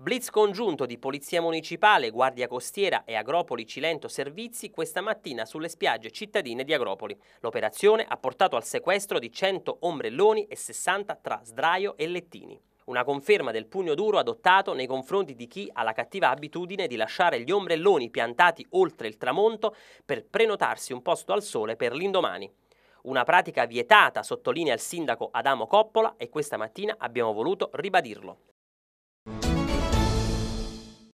Blitz congiunto di Polizia Municipale, Guardia Costiera e Agropoli Cilento Servizi questa mattina sulle spiagge cittadine di Agropoli. L'operazione ha portato al sequestro di 100 ombrelloni e 60 tra sdraio e lettini. Una conferma del pugno duro adottato nei confronti di chi ha la cattiva abitudine di lasciare gli ombrelloni piantati oltre il tramonto per prenotarsi un posto al sole per l'indomani. Una pratica vietata, sottolinea il sindaco Adamo Coppola, e questa mattina abbiamo voluto ribadirlo.